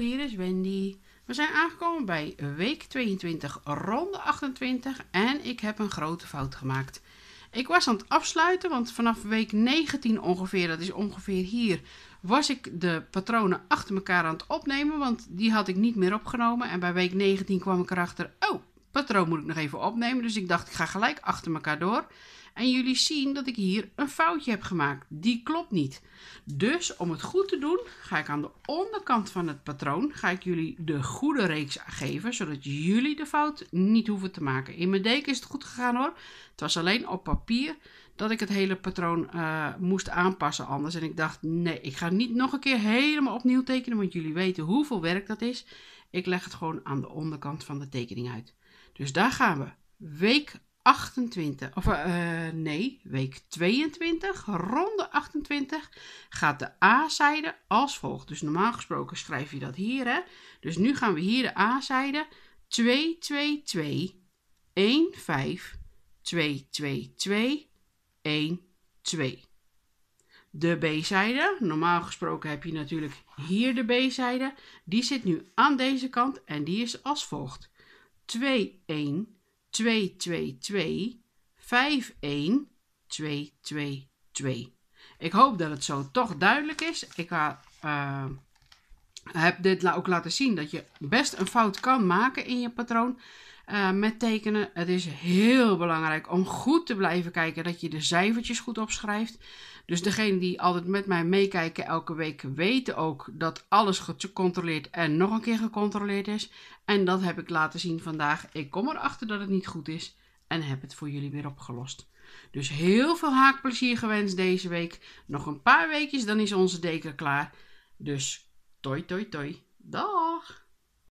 hier is Wendy. We zijn aangekomen bij week 22, ronde 28 en ik heb een grote fout gemaakt. Ik was aan het afsluiten, want vanaf week 19 ongeveer, dat is ongeveer hier, was ik de patronen achter elkaar aan het opnemen, want die had ik niet meer opgenomen. En bij week 19 kwam ik erachter, oh, patroon moet ik nog even opnemen, dus ik dacht ik ga gelijk achter elkaar door en jullie zien dat ik hier een foutje heb gemaakt. Die klopt niet. Dus om het goed te doen ga ik aan de onderkant van het patroon ga ik jullie de goede reeks geven. Zodat jullie de fout niet hoeven te maken. In mijn deken is het goed gegaan hoor. Het was alleen op papier dat ik het hele patroon eh, moest aanpassen anders. En ik dacht nee ik ga niet nog een keer helemaal opnieuw tekenen. Want jullie weten hoeveel werk dat is. Ik leg het gewoon aan de onderkant van de tekening uit. Dus daar gaan we. Week 28, of eh, nee, week 22, ronde 28, gaat de A-zijde als volgt. Dus normaal gesproken schrijf je dat hier, hè. Dus nu gaan we hier de A-zijde 2, 2, 2, 1, 5, 2, 2, 2, 1, 2. De B-zijde, normaal gesproken heb je natuurlijk hier de B-zijde. Die zit nu aan deze kant en die is als volgt. 2, 1, 2, 2, 2, 5, 1, 2, 2, 2. Ik hoop dat het zo toch duidelijk is. Ik ga, uh, eh, heb dit ook laten zien dat je best een fout kan maken in je patroon. Eh, met tekenen. Het is heel belangrijk om goed te blijven kijken dat je de cijfertjes goed opschrijft. Dus degene die altijd met mij meekijken elke week weten ook dat alles gecontroleerd en nog een keer gecontroleerd is. En dat heb ik laten zien vandaag. Ik kom erachter dat het niet goed is en heb het voor jullie weer opgelost. Dus heel veel haakplezier gewenst deze week. Nog een paar weekjes, dan is onze deken klaar. Dus toi toi toi. Dag!